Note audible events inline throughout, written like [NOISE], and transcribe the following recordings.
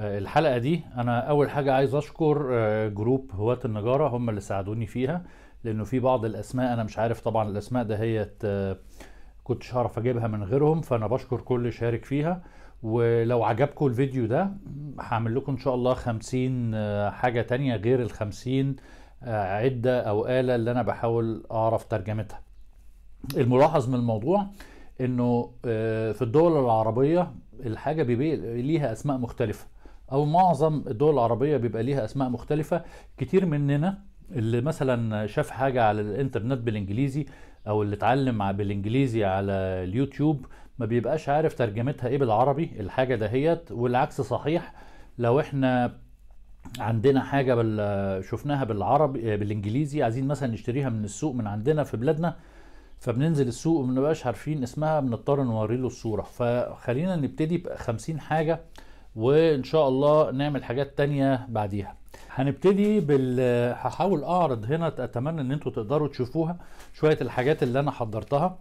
آه، الحلقه دي انا اول حاجه عايز اشكر آه، جروب هواة النجاره هم اللي ساعدوني فيها لانه في بعض الاسماء انا مش عارف طبعا الاسماء دهيت آه، كنتش هعرف اجيبها من غيرهم فانا بشكر كل شارك فيها ولو عجبكم الفيديو ده هعمل لكم ان شاء الله خمسين حاجه تانية غير ال عده او اله اللي انا بحاول اعرف ترجمتها الملاحظ من الموضوع انه في الدول العربيه الحاجه بيبقى ليها اسماء مختلفه او معظم الدول العربيه بيبقى ليها اسماء مختلفه كتير مننا اللي مثلا شاف حاجه على الانترنت بالانجليزي او اللي اتعلم بالانجليزي على اليوتيوب ما بيبقاش عارف ترجمتها ايه بالعربي الحاجه دهيت والعكس صحيح لو احنا عندنا حاجه بال شفناها بالعربي بالانجليزي عايزين مثلا نشتريها من السوق من عندنا في بلادنا فبننزل السوق وما بنبقاش عارفين اسمها بنضطر نوري له الصوره فخلينا نبتدي ب 50 حاجه وان شاء الله نعمل حاجات تانية بعديها هنبتدي بال هحاول اعرض هنا اتمنى ان انتوا تقدروا تشوفوها شويه الحاجات اللي انا حضرتها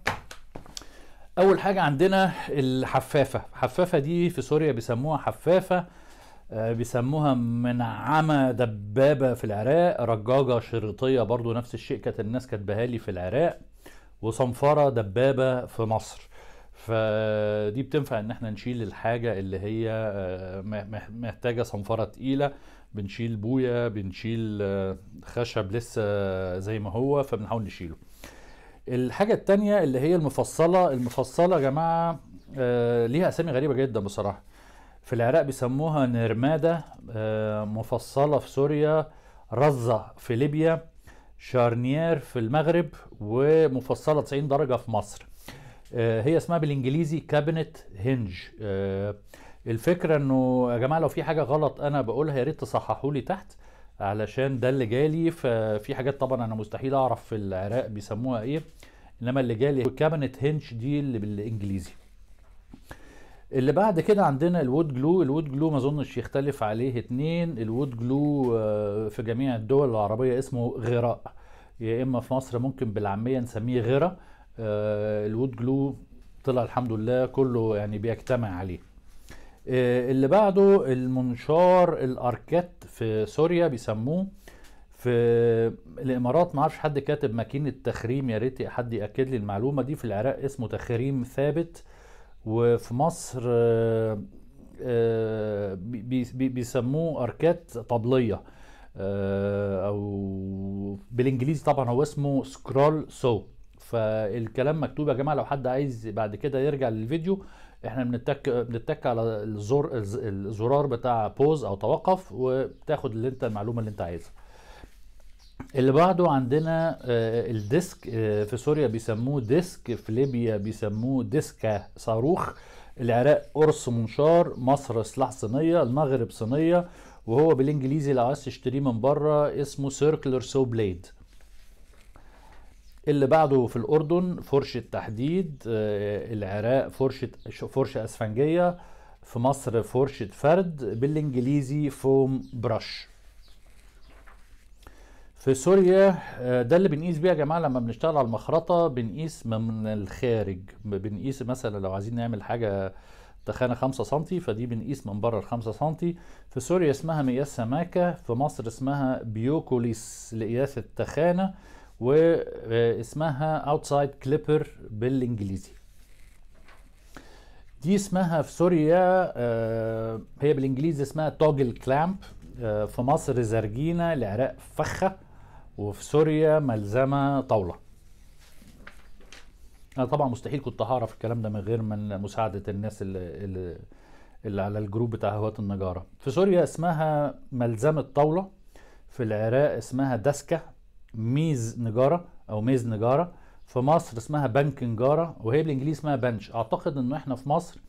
اول حاجه عندنا الحفافه الحفافه دي في سوريا بيسموها حفافه آه، بيسموها منعمة دبابة في العراق رجاجة شريطية برضو نفس الشيء كانت الناس كاتبها لي في العراق وصنفرة دبابة في مصر فدي بتنفع ان احنا نشيل الحاجه اللي هي آه، محتاجه صنفره تقيله بنشيل بويه بنشيل آه، خشب لسه زي ما هو فبنحاول نشيله الحاجة الثانيه اللي هي المفصلة المفصلة يا جماعة آه، ليها أسامي غريبة جدا بصراحة في العراق بيسموها نرمادة مفصلة في سوريا رزة في ليبيا شارنيير في المغرب ومفصلة 90 درجة في مصر آه، هي اسمها بالانجليزي كابينت آه، هنج الفكره انه يا جماعه لو في حاجه غلط انا بقولها يا ريت تصححوا لي تحت علشان ده اللي جالي ففي حاجات طبعا انا مستحيل اعرف في العراق بيسموها ايه انما اللي جالي كابينت هنج دي اللي بالانجليزي اللي بعد كده عندنا الوود جلو الوود جلو ما اظنش يختلف عليه اتنين الوود جلو آه، في جميع الدول العربيه اسمه غراء يا اما في مصر ممكن بالعاميه نسميه غراء آه، الود جلو طلع الحمد لله كله يعني بيجتمع عليه آه، اللي بعده المنشار الاركات في سوريا بيسموه في الامارات ما اعرفش حد كاتب ماكينه تخريم يا ريت حد ياكد لي المعلومه دي في العراق اسمه تخريم ثابت وفي مصر آه، بيسموه اركات طبليه او بالانجليزي طبعا هو اسمه سكرول سو فالكلام مكتوب يا جماعه لو حد عايز بعد كده يرجع للفيديو احنا بنتك بنتك على الزر الزرار بتاع بوز او توقف وبتاخد اللي انت المعلومه اللي انت عايزها اللي بعده عندنا آه، الديسك آه، في سوريا بيسموه ديسك في ليبيا بيسموه ديسكا صاروخ العراق قرص منشار مصر سلاح صينيه المغرب صينيه وهو بالانجليزي لو عايز تشتريه من بره اسمه سيركلر سو بليد اللي بعده في الأردن فرشة تحديد آه، العراق فرشة فرشة أسفنجية في مصر فرشة فرد بالإنجليزي فوم برش في سوريا آه، ده اللي بنقيس بيه يا جماعه لما بنشتغل على المخرطه بنقيس من الخارج بنقيس مثلا لو عايزين نعمل حاجه تخانه 5 سم فدي بنقيس من بره ال 5 سم في سوريا اسمها مقياس سماكه في مصر اسمها بيوكوليس لقياس التخانه واسمها اوتسايد كليبر بالانجليزي دي اسمها في سوريا آه، هي بالانجليزي اسمها توجل كلامب آه، في مصر زرجينة العراق فخة وفي سوريا ملزمة طاولة انا طبعا مستحيل كنت هعرف الكلام ده من غير من مساعدة الناس اللي, اللي على الجروب بتاع هواة النجارة في سوريا اسمها ملزمة طاولة في العراق اسمها دسكة ميز نجاره او ميز نجاره في مصر اسمها بنك نجاره وهي بالانجليزي اسمها بنش اعتقد انه احنا في مصر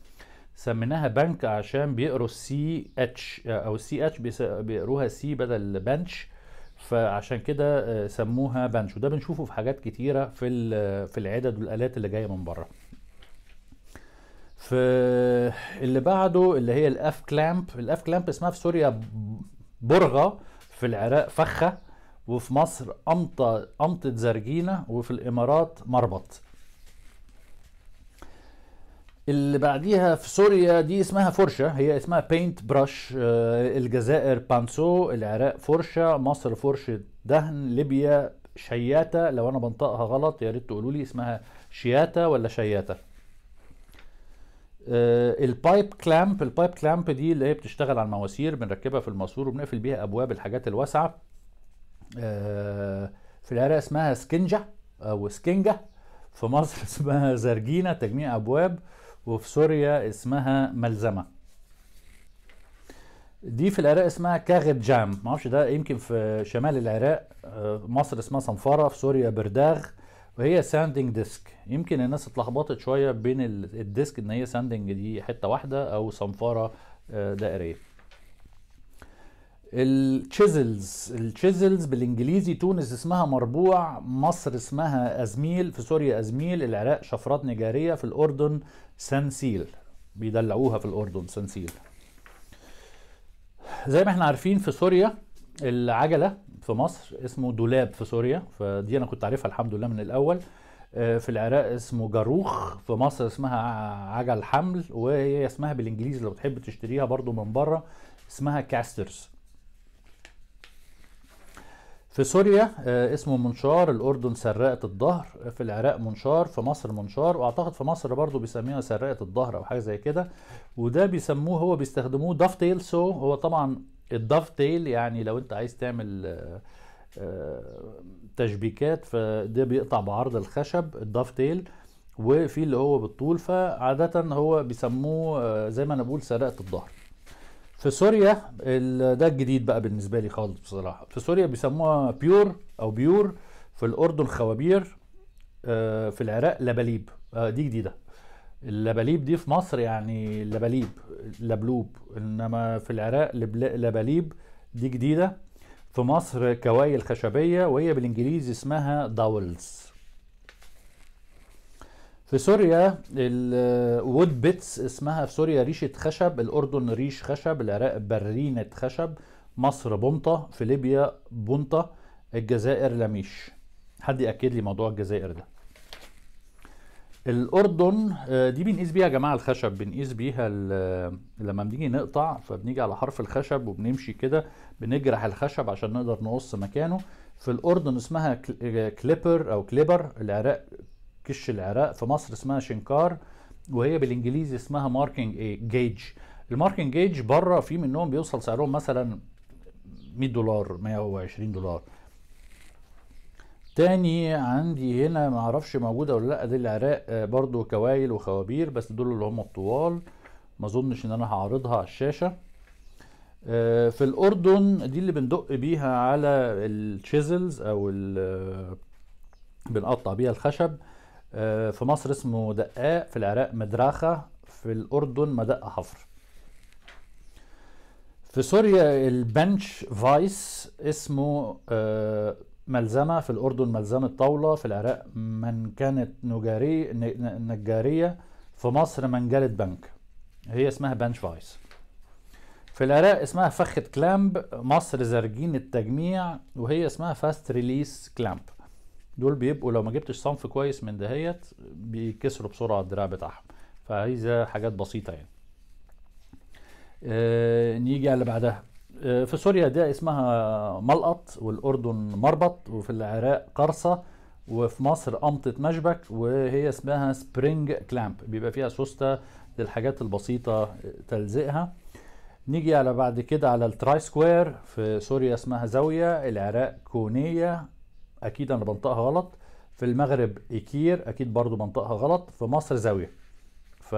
سميناها بنك عشان بيقروا السي اتش او السي اتش بيقروها سي بدل بنش فعشان كده آه، سموها بنش وده بنشوفه في حاجات كتيره في في العدد والالات اللي جايه من بره في اللي بعده اللي هي الاف كلامب الاف كلامب اسمها في سوريا برغه في العراق فخه وفي مصر أمطة أمطة زرجينة وفي الإمارات مربط اللي بعديها في سوريا دي اسمها فرشة هي اسمها بينت براش آه، الجزائر بانسو العراق فرشة مصر فرشة دهن ليبيا شياتة لو انا بنطقها غلط يا ريت تقولوا لي اسمها شياتة ولا شياتة البايب كلامب البايب كلامب دي اللي هي بتشتغل على المواسير بنركبها في الماسور وبنقفل بيها ابواب الحاجات الواسعه آه، في العراق اسمها سكنجة أو سكنجة في مصر [LAUGHS] اسمها زرجينة تجميع أبواب وفي سوريا اسمها ملزمة دي في العراق اسمها كاغت جام ما اعرفش ده يمكن في شمال العراق آه، مصر اسمها صنفرة في سوريا برداغ وهي ساندنج ديسك يمكن الناس اتلخبطت شوية بين الديسك ان هي ساندنج دي حتة واحدة او صنفرة آه، دائرية التشيزلز التشيزلز بالانجليزي تونس اسمها مربوع مصر اسمها ازميل في سوريا ازميل العراق شفرات نجاريه في الاردن سنسيل بيدلعوها في الاردن سنسيل زي ما احنا عارفين في سوريا العجله في مصر اسمه دولاب في سوريا فدي انا كنت عارفها الحمد لله من الاول آه، في العراق اسمه جاروخ في مصر اسمها عجل حمل وهي اسمها بالانجليزي لو بتحب تشتريها برضو من بره اسمها كاسترز في سوريا آه، اسمه منشار الاردن سرقت الظهر في العراق منشار في مصر منشار واعتقد في مصر برضه بيسميها سرقت الظهر او حاجه زي كده وده بيسموه هو بيستخدموه دافتيل سو هو طبعا الدافتيل يعني لو انت عايز تعمل آه، آه، تشبيكات فده بيقطع بعرض الخشب الدافتيل وفي اللي هو بالطول فعاده هو بيسموه زي ما انا بقول سرقه الظهر في سوريا ده الجديد بقى بالنسبه لي خالص بصراحه في سوريا بيسموها بيور او بيور في الاردن خوابير آه، في العراق لبليب آه، دي جديده اللبليب دي في مصر يعني لبليب لبلوب انما في العراق لبليب دي جديده في مصر كوايل خشبيه وهي بالانجليزي اسمها داولز في سوريا الود بيتس اسمها في سوريا ريشه خشب الاردن ريش خشب العراق برينه خشب مصر بنطه في ليبيا بنطه الجزائر لميش حد ياكد لي موضوع الجزائر ده الاردن آه، دي بنقيس بيها يا جماعه الخشب بنقيس بيها آه، لما بنيجي نقطع فبنيجي على حرف الخشب وبنمشي كده بنجرح الخشب عشان نقدر نقص مكانه في الاردن اسمها آه، كليبر او كليبر العراق كش العراق في مصر اسمها شنكار وهي بالانجليزي اسمها ماركنج ايه جيج الماركنج جيج بره في منهم بيوصل سعرهم مثلا 100 دولار 120 دولار تاني عندي هنا معرفش موجودة ولا لا دي العراق آه، برضو كوايل وخوابير بس دول اللي هم الطوال ما اظنش ان انا هعرضها على الشاشة آه، في الاردن دي اللي بندق بيها على الشيزلز او آه، بنقطع بيها الخشب آه، في مصر اسمه دقاق في العراق مدراخة في الأردن مدقة حفر في سوريا البنش فايس اسمه آه، ملزمة في الأردن ملزمة طاولة في العراق كانت نجارية نجارية في مصر منجلة بنك هي اسمها بنش فايس في العراق اسمها فخة كلامب مصر زرجين التجميع وهي اسمها فاست ريليس كلامب دول بيبقوا لو ما جبتش صنف كويس من دهيت بيكسروا بسرعه الدراع بتاعهم فعايزه حاجات بسيطه يعني آه نيجي على اللي بعدها آه في سوريا ده اسمها ملقط والاردن مربط وفي العراق قرصه وفي مصر قمطة مشبك وهي اسمها سبرينج كلامب بيبقى فيها سوستة للحاجات البسيطة تلزقها نيجي على بعد كده على التراي سكوير في سوريا اسمها زاوية العراق كونية اكيد انا بنطقها غلط في المغرب اكير اكيد برضو بنطقها غلط في مصر زاويه ف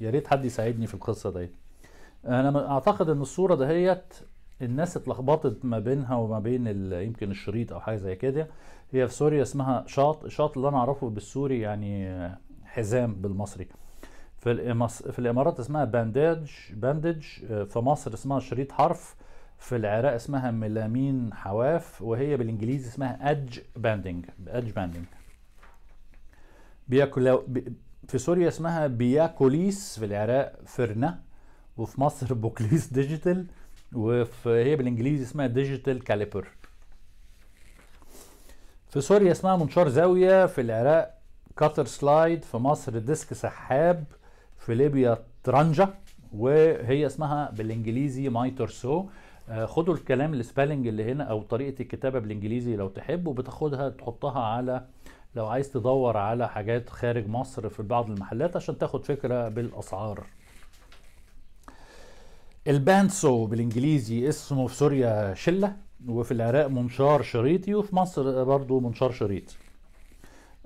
يا ريت حد يساعدني في القصه دي انا اعتقد ان الصوره دهيت الناس اتلخبطت ما بينها وما بين يمكن الشريط او حاجه زي كده هي في سوريا اسمها شاط شاط اللي انا اعرفه بالسوري يعني حزام بالمصري في في الامارات اسمها باندج باندج في مصر اسمها شريط حرف في العراق اسمها ميلامين حواف وهي بالانجليزي اسمها ادج باندنج ادج باندنج بياكل في سوريا اسمها بياكوليس في العراق فرنة وفي مصر [LAUGHS] بوكليس ديجيتال وفي هي بالانجليزي اسمها ديجيتال كاليبر في سوريا اسمها منشار زاوية في العراق كاتر سلايد في مصر ديسك سحاب في ليبيا ترانجا وهي اسمها بالانجليزي ماي تورسو آه، خدوا الكلام السبيلنج اللي هنا او طريقه الكتابه بالانجليزي لو تحبوا بتاخدها تحطها على لو عايز تدور على حاجات خارج مصر في بعض المحلات عشان تاخد فكره بالاسعار البانسو بالانجليزي اسمه في سوريا شله وفي العراق منشار شريطي وفي مصر برضه منشار شريط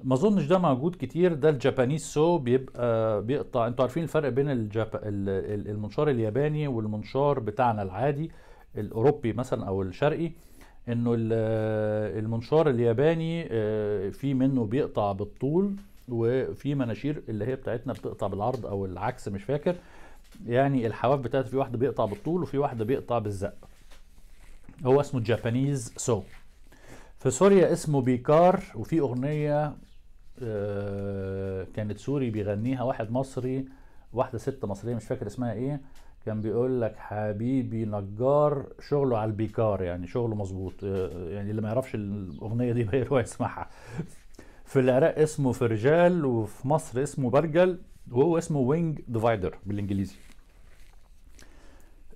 ما اظنش ده موجود كتير ده الجابانيز سو بيبقى بيقطع انتوا عارفين الفرق بين الجاب... المنشار الياباني والمنشار بتاعنا العادي الاوروبي مثلا او الشرقي انه المنشار الياباني آه، في منه بيقطع بالطول وفي مناشير اللي هي بتاعتنا بتقطع بالعرض او العكس مش فاكر يعني الحواف بتاعته في واحده بيقطع بالطول وفي واحده بيقطع بالزق هو اسمه جابانيز سو في سوريا اسمه بيكار وفي اغنيه آه، كانت سوري بيغنيها واحد مصري واحده ست مصريه مش فاكر اسمها ايه كان بيقول لك حبيبي نجار شغله على البيكار يعني شغله مظبوط آه، آه، يعني اللي ما يعرفش الاغنيه دي [LAUGHS] هو يسمعها في العراق اسمه فرجال وفي مصر اسمه برجل وهو اسمه وينج ديفايدر بالانجليزي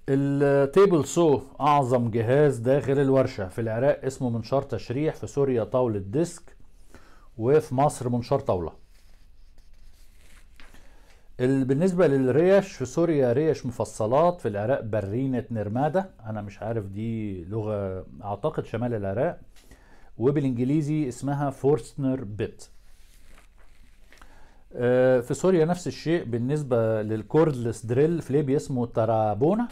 التيبل سو اعظم جهاز داخل الورشه في العراق اسمه منشار تشريح في سوريا طاوله ديسك وفي مصر منشار طاوله بالنسبه للريش في سوريا ريش مفصلات في العراق برينه نرماده انا مش عارف دي لغه اعتقد شمال العراق وبالانجليزي اسمها فورستنر بيت آه، في سوريا نفس الشيء بالنسبه للكوردلس دريل في ليبيا اسمه ترابونا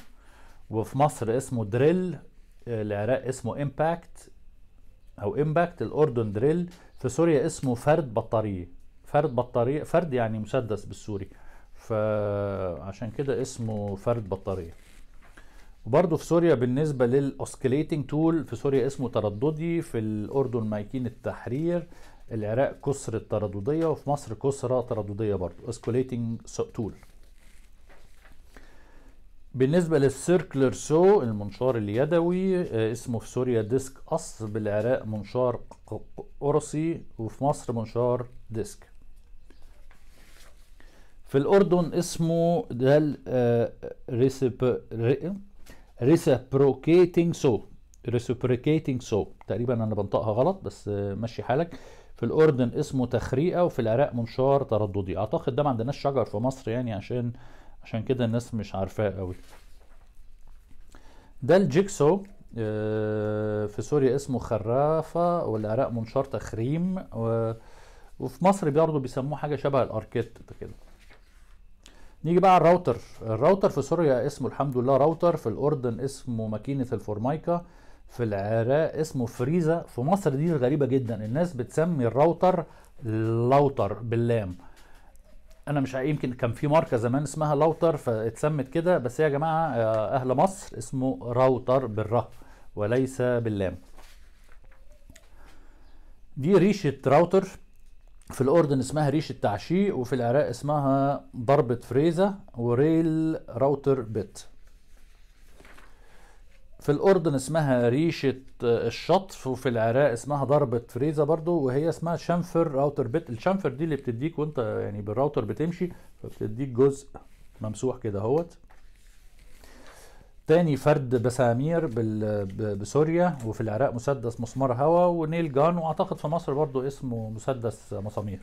وفي مصر اسمه دريل آه، العراق اسمه امباكت او امباكت الاردن دريل في سوريا اسمه فرد بطاريه فرد بطاريه فرد يعني مسدس بالسوري فعشان كده اسمه فرد بطاريه وبرضه في سوريا بالنسبه للاوسكيليتنج تول في سوريا اسمه ترددي في الاردن مايكين التحرير العراق كسر التردديه وفي مصر كسره تردديه برضه اسكوليتنج تول بالنسبة للسيركلر سو المنشار اليدوي آه، اسمه في سوريا ديسك أص بالعراق منشار قرصي وفي مصر منشار ديسك في الأردن اسمه ده ريسبروكيتنج سو ريسبروكيتنج سو تقريبا أنا بنطقها غلط بس آه، مشي حالك في الأردن اسمه تخريقة وفي العراق منشار ترددي أعتقد ده ما عندناش شجر في مصر يعني عشان عشان كده الناس مش عارفاه قوي ده الجيكسو آه، في سوريا اسمه خرافة والعراق منشار تخريم وفي مصر برضه بيسموه حاجة شبه الأركيت كده نيجي بقى على الراوتر الراوتر في سوريا اسمه الحمد لله راوتر في الاردن اسمه ماكينه الفورمايكا في العراق اسمه فريزا في مصر دي غريبه جدا الناس بتسمي الراوتر لوتر باللام انا مش يمكن كان في ماركه زمان اسمها لوتر فاتسمت كده بس يا جماعه آه، اهل مصر اسمه راوتر بالره وليس باللام دي ريشه راوتر في الأردن اسمها ريش التعشيق وفي العراق اسمها ضربة فريزة وريل راوتر بت في الأردن اسمها ريشة الشطف وفي العراق اسمها ضربة فريزة برضو وهي اسمها شنفر راوتر بت الشنفر دي اللي بتديك وانت يعني بالراوتر بتمشي فبتديك جزء ممسوح كده اهوت تاني فرد بسامير بسوريا وفي العراق مسدس مسمار هوا ونيل جان واعتقد في مصر برضو اسمه مسدس مسامير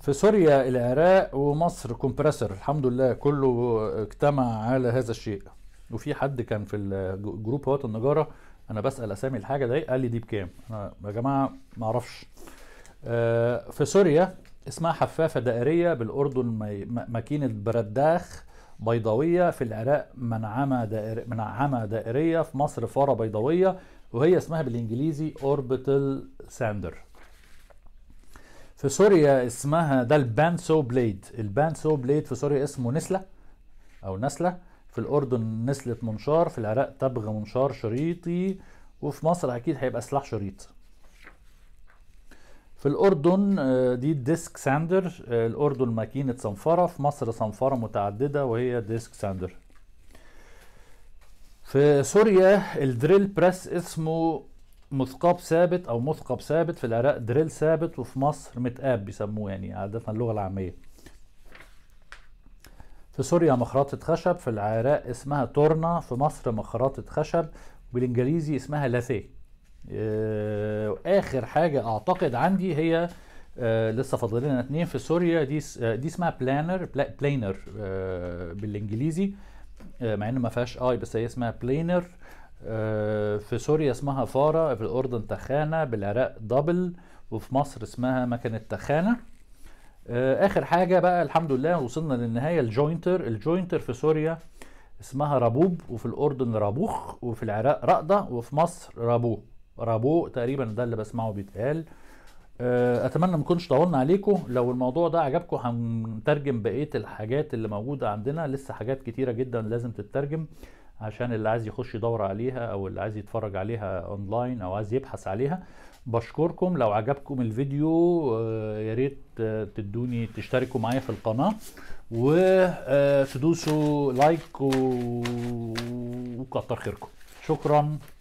في سوريا العراق ومصر كومبريسر الحمد لله كله اجتمع على هذا الشيء وفي حد كان في الجروب هوات النجاره انا بسال اسامي الحاجه دي قال لي دي بكام انا يا جماعه ما اعرفش آه، في سوريا اسمها حفافه دائريه بالاردن ماكينه برداخ بيضاويه في العراق منعمه دائر منعمه دائريه في مصر فاره بيضاويه وهي اسمها بالانجليزي اوربيتال ساندر في سوريا اسمها ده البانسو بليد البانسو بليد في سوريا اسمه نسله او نسله في الاردن نسله منشار في العراق تبغ منشار شريطي وفي مصر اكيد هيبقى سلاح شريط في الأردن آه، دي ديسك ساندر آه، الأردن ماكينة صنفرة في مصر صنفرة متعددة وهي ديسك ساندر في سوريا الدريل بريس اسمه مثقاب ثابت او مثقب ثابت في العراق دريل ثابت وفي مصر متقاب بيسموه يعني عادة اللغة العامية في سوريا مخرطة خشب في العراق اسمها تورنا في مصر مخرطة خشب بالانجليزي اسمها لاثيه آه، اخر حاجه اعتقد عندي هي آه، لسه فاضل لنا اثنين في سوريا دي آه، دي اسمها بلانر بلانر بالانجليزي مع انه ما فيهاش اي بس هي اسمها بلانر في سوريا اسمها فارة في الأردن تخانة بالعراق دبل وفي مصر اسمها مكنة تخانة آخر حاجة بقى الحمد لله وصلنا للنهاية الجوينتر الجوينتر في سوريا اسمها رابوب وفي الأردن رابوخ وفي العراق رقدة وفي مصر رابوه رابو تقريبا ده اللي بسمعه بيتقال آه، اتمنى ما نكونش طولنا عليكم لو الموضوع ده عجبكم هنترجم بقيه الحاجات اللي موجوده عندنا لسه حاجات كتيره جدا لازم تترجم عشان اللي عايز يخش يدور عليها او اللي عايز يتفرج عليها اونلاين او عايز يبحث عليها بشكركم لو عجبكم الفيديو آه، يا ريت آه، تدوني تشتركوا معايا في القناه وتدوسوا لايك وكتر خيركم شكرا